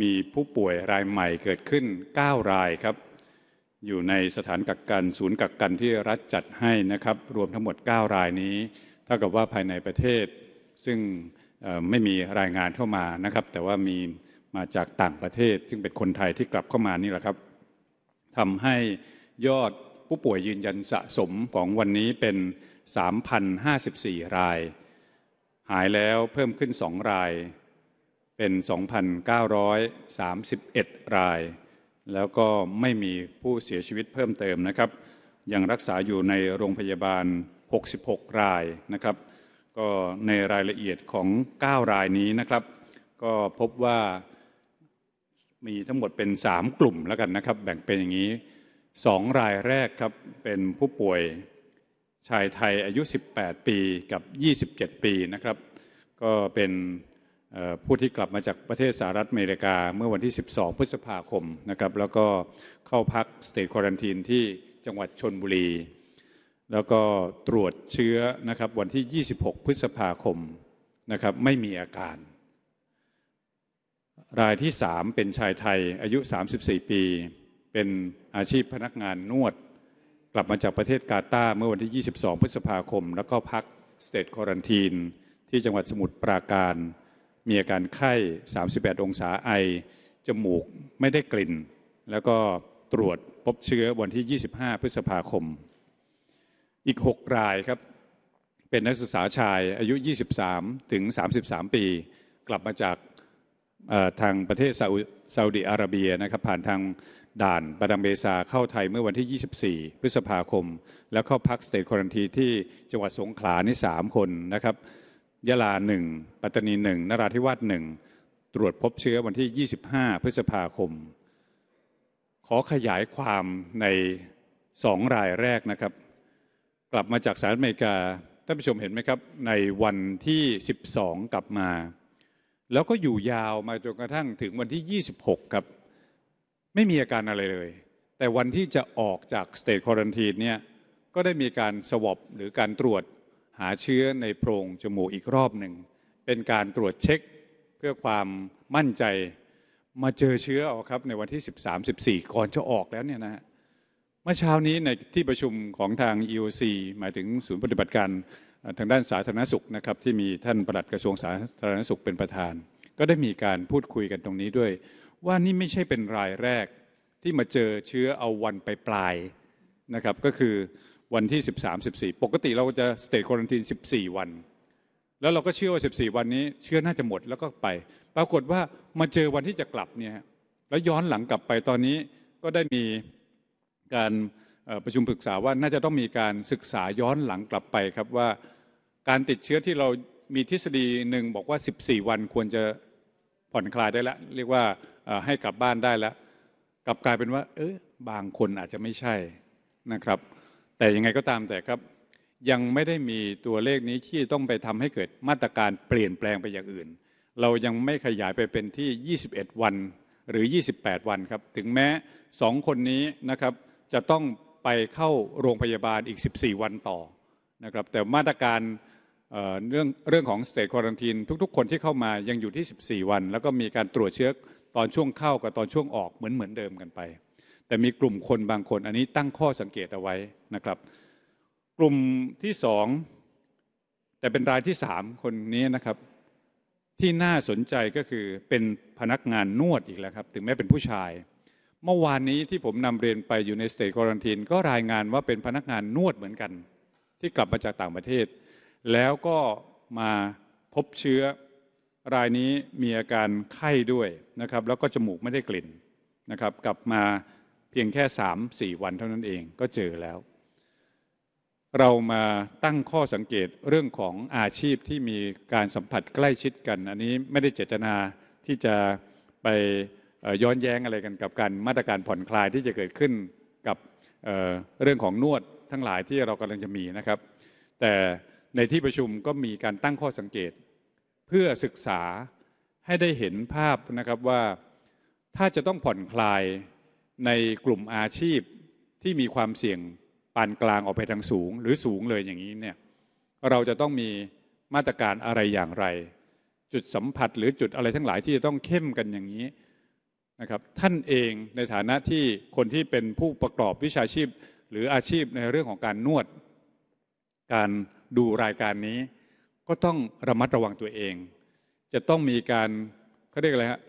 มีผู้ป่วยรายใหม่เกิดขึ้น 9 รายครับ อยู่ในสถานกักกัน ศูนย์กักกันที่รัฐจัดให้นะครับ รวมทั้งหมด 9 รายนี้ เท่ากับว่าภายในประเทศ ซึ่งไม่มีรายงานเข้ามานะครับ แต่ว่ามีมาจากต่างประเทศ ซึ่งเป็นคนไทยที่กลับเข้ามานี่แหละครับ ทำให้ยอดผู้ป่วยยืนยันสะสมของวันนี้เป็น 3,054 ราย หายแล้วเพิ่มขึ้น 2 รายเป็น 2,931 ราย แล้วก็ไม่มีผู้เสียชีวิตเพิ่มเติมนะครับ ยังรักษาอยู่ในโรงพยาบาล 66 รายนะครับ ก็ในรายละเอียดของ 9 รายนี้นะครับ ก็พบว่า มีทั้งหมดเป็น 3 กลุ่มแล้วกันนะครับ แบ่งเป็นอย่างนี้ 2 รายแรกครับ เป็นผู้ป่วยชายไทยอายุ 18 ปี กับ 27 ปีนะครับ ก็เป็นผู้ที่กลับมาจากประเทศสหรัฐอเมริกาเมื่อวันที่ 12 พฤษภาคมนะครับ แล้วก็เข้าพักสเตทควอรันทีนที่จังหวัดชนบุรี แล้วก็ตรวจเชื้อ นะครับ วันที่ 26 พฤษภาคมนะครับ ไม่มีอาการ รายที่ 3 เป็นชายไทยอายุ 34 ปี เป็นอาชีพพนักงานนวด กลับมาจากประเทศกาตาร์เมื่อวันที่ 22 พฤษภาคม แล้วก็พักสเตทควอรันทีนที่จังหวัดสมุทรปราการมีอาการไข้ 38 องศาไอ จมูกไม่ได้กลิ่น แล้วก็ตรวจพบเชื้อวันที่ 25 พฤษภาคม อีก 6 รายครับ เป็นนักศึกษาชายอายุ 23 ถึง 33 ปี กลับมาจากทางประเทศซาอุดิอาระเบียนะครับ ผ่านทางด่านบาดังเบซาเข้าไทยเมื่อวันที่ 24 พฤษภาคม แล้วเข้าพักสเตทควอนทีที่จังหวัดสงขลานี่ 3 คนนะครับยะลาหนึ่งปัตตานีหนึ่งนราธิวาสหนึ่งตรวจพบเชื้อวันที่ 25 พฤษภาคม ขอขยายความในสองรายแรกนะครับ กลับมาจากสหรัฐอเมริกาท่านผู้ชมเห็นไหมครับ ในวันที่ 12 กลับมา แล้วก็อยู่ยาวมาจนกระทั่งถึงวันที่ 26 ครับ ไม่มีอาการอะไรเลย แต่วันที่จะออกจากสเตทควอนทีนเนี่ย ก็ได้มีการสวบหรือการตรวจหาเชื้อในโพรงจมูกอีกรอบหนึ่ง เป็นการตรวจเช็คเพื่อความมั่นใจมาเจอเชื้อออกครับในวันที่ 13-14 ก่อนจะออกแล้วเนี่ยนะฮะเมื่อเช้านี้ในที่ประชุมของทาง EOC หมายถึงศูนย์ปฏิบัติการทางด้านสาธารณสุขนะครับที่มีท่านปลัดกระทรวงสาธารณสุขเป็นประธาน ก็ได้มีการพูดคุยกันตรงนี้ด้วย ว่านี่ไม่ใช่เป็นรายแรกที่มาเจอเชื้อเอาวันไปปลายนะครับก็คือวันที่ 13-14 ปกติเราจะสเตทควอนติน14 วัน แล้วเราก็เชื่อว่า 14 วันนี้เชื่อน่าจะหมดแล้วก็ไป ปรากฏว่ามาเจอวันที่จะกลับเนี่ย แล้วย้อนหลังกลับไปตอนนี้ก็ได้มีการประชุมปรึกษาว่าน่าจะต้องมีการศึกษาย้อนหลังกลับไปครับว่า การติดเชื้อที่เรามีทฤษฎีหนึ่งบอกว่า 14 วันควรจะผ่อนคลายได้แล้วเรียกว่าให้กลับบ้านได้แล้วกลับกลายเป็นว่า เออบางคนอาจจะไม่ใช่นะครับแต่ยังไงก็ตามแต่ครับยังไม่ได้มีตัวเลขนี้ที่ต้องไปทำให้เกิดมาตรการเปลี่ยนแปลงไปอย่างอื่น เรายังไม่ขยายไปเป็นที่ 21 วันหรือ 28 วันครับ ถึงแม้สองคนนี้นะครับจะต้องไปเข้าโรงพยาบาลอีก 14 วันต่อนะครับแต่มาตรการเรื่องเรื่องของสเตจควอรันทีนทุกๆ คนที่เข้ามายังอยู่ที่ 14 วัน แล้วก็มีการตรวจเชื้อตอนช่วงเข้ากับตอนช่วงออกเหมือนเหมือนเดิมกันไปแต่มีกลุ่มคนบางคนอันนี้ตั้งข้อสังเกตเอาไว้นะครับ กลุ่มที่สองแต่เป็นรายที่สามคนนี้นะครับ ที่น่าสนใจก็คือเป็นพนักงานนวดอีกแล้วครับถึงแม้เป็นผู้ชาย เมื่อวานนี้ที่ผมนำเรียนไปอยู่ในสเตจควอรันทีนก็รายงานว่าเป็นพนักงานนวดเหมือนกัน ที่กลับมาจากต่างประเทศ แล้วก็มาพบเชื้อรายนี้มีอาการไข้ด้วยนะครับ แล้วก็จมูกไม่ได้กลิ่นนะครับ กลับมาเพียงแค่สามสี่วันเท่านั้นเองก็เจอแล้ว เรามาตั้งข้อสังเกตเรื่องของอาชีพที่มีการสัมผัสใกล้ชิดกัน อันนี้ไม่ได้เจตนาที่จะไปย้อนแย้งอะไรกันกับการมาตรการผ่อนคลายที่จะเกิดขึ้นกับเเรื่องของนวดทั้งหลายที่เรากำลังจะมีนะครับ แต่ในที่ประชุมก็มีการตั้งข้อสังเกตเพื่อศึกษาให้ได้เห็นภาพนะครับว่าถ้าจะต้องผ่อนคลายในกลุ่มอาชีพที่มีความเสี่ยงปานกลางออกไปทางสูง หรือสูงเลยอย่างนี้เนี่ยเราจะต้องมีมาตรการอะไรอย่างไร จุดสัมผัสหรือจุดอะไรทั้งหลายที่จะต้องเข้มกันอย่างนี้นะครับท่านเองในฐานะที่คนที่เป็นผู้ประกอบวิชาชีพหรืออาชีพในเรื่องของการนวด การดูรายการนี้ ก็ต้องระมัดระวังตัวเอง จะต้องมีการเขาเรียกอะไรฮะ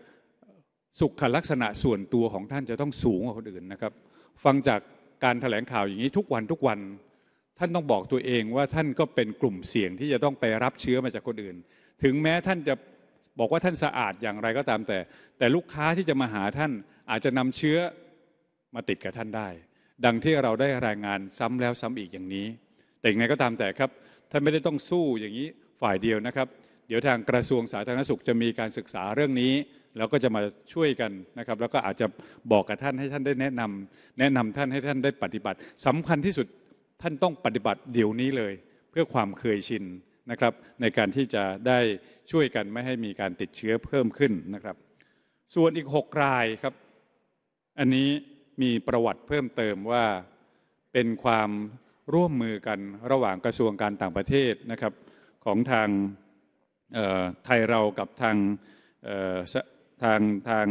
สุขลักษณะส่วนตัวของท่านจะต้องสูงกว่าคนอื่นนะครับ ฟังจากการถแถลงข่าวอย่างนี้ทุกวันทุกวัน ท่านต้องบอกตัวเองว่าท่านก็เป็นกลุ่มเสี่ยงที่จะต้องไปรับเชื้อมาจากคนอื่น ถึงแม้ท่านจะบอกว่าท่านสะอาดอย่างไรก็ตามแต่ แต่ลูกค้าที่จะมาหาท่านอาจจะนำเชื้อมาติดกับท่านได้ ดังที่เราได้รายงานซ้ำแล้วซ้ำอีกอย่างนี้ แต่อย่างไรก็ตามแต่ครับ ท่านไม่ได้ต้องสู้อย่างนี้ฝ่ายเดียวนะครับ เดี๋ยวทางกระทรวงสาธารณสุขจะมีการศึกษาเรื่องนี้เราก็จะมาช่วยกันนะครับ แล้วก็อาจจะบอกกับท่านให้ท่านได้แนะนำ แนะนำท่านให้ท่านได้ปฏิบัติ สำคัญที่สุดท่านต้องปฏิบัติเดี๋ยวนี้เลย เพื่อความเคยชินนะครับ ในการที่จะได้ช่วยกันไม่ให้มีการติดเชื้อเพิ่มขึ้นนะครับ ส่วนอีก 6 รายครับ อันนี้มีประวัติเพิ่มเติมว่าเป็นความร่วมมือกันระหว่างกระทรวงการต่างประเทศนะครับของทางไทยเรากับทางทางทาง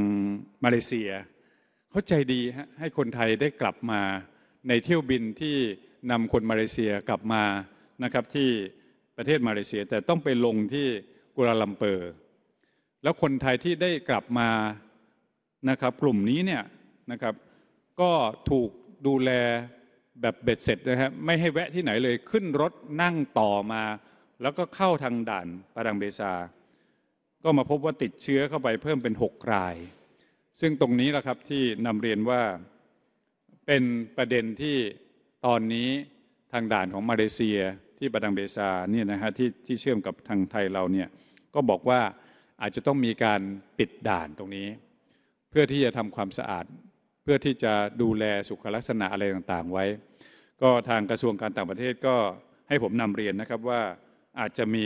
มาเลเซีย เขาใจดีฮะให้คนไทยได้กลับมาในเที่ยวบินที่นำคนมาเลเซียกลับมานะครับที่ประเทศมาเลเซียแต่ต้องไปลงที่กุลาลัมเปอร์แล้วคนไทยที่ได้กลับมานะครับกลุ่มนี้เนี่ยนะครับก็ถูกดูแลแบบเบ็ดเสร็จนะครับไม่ให้แวะที่ไหนเลยขึ้นรถนั่งต่อมา แล้วก็เข้าทางด่านปารังเบซาก็มาพบว่าติดเชื้อเข้าไปเพิ่มเป็น6ราย ซึ่งตรงนี้แหละครับที่นำเรียนว่าเป็นประเด็นที่ตอนนี้ทางด่านของมาเลเซียที่ปดังเบซาเนี่ยนะฮะที่ที่เชื่อมกับทางไทยเราเนี่ย ก็บอกว่าอาจจะต้องมีการปิดด่านตรงนี้ เพื่อที่จะทำความสะอาด เพื่อที่จะดูแลสุขลักษณะอะไรต่างๆไว้ ก็ทางกระทรวงการต่างประเทศก็ให้ผมนำเรียนนะครับว่าอาจจะมี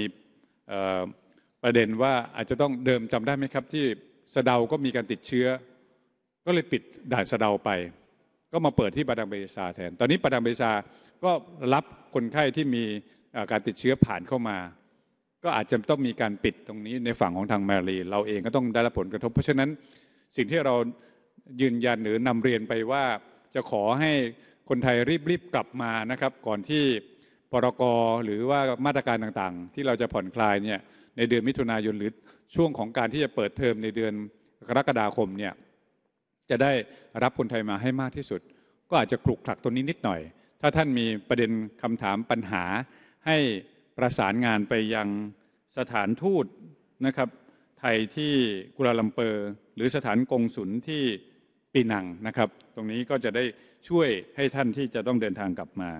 ประเด็นว่าอาจจะต้องเดิมจำได้ไหมครับ ที่สะเดา ก็มีการติดเชื้อ ก็เลยปิดด่านสะเดาไป ก็มาเปิดที่ปาดังเบซาแทน ตอนนี้ปาดังเบซาก็รับคนไข้ที่มีการติดเชื้อผ่านเข้ามา ก็อาจจะต้องมีการปิดตรงนี้ในฝั่งของทางมาลีเราเองก็ต้องได้รับผลกระทบ เพราะฉะนั้นสิ่งที่เรายืนยันหรือนำเรียนไปว่า จะขอให้คนไทยรีบๆกลับมานะครับ ก่อนที่ปรกรหรือว่ามาตรการต่างๆ ที่เราจะผ่อนคลายเนี่ยในเดือนมิถุนายนหรือช่วงของการที่จะเปิดเทอมในเดือนกรกฎาคมเนี่ยจะได้รับคนไทยมาให้มากที่สุด ก็อาจจะคลุกคลักตัวนี้นิดหน่อย ถ้าท่านมีประเด็นคำถามปัญหาให้ประสานงานไปยังสถานทูตนะครับ ไทยที่กุลาลัมเปอร์หรือสถานกงศุลที่ปีนังนะครับ ตรงนี้ก็จะได้ช่วยให้ท่านที่จะต้องเดินทางกลับมา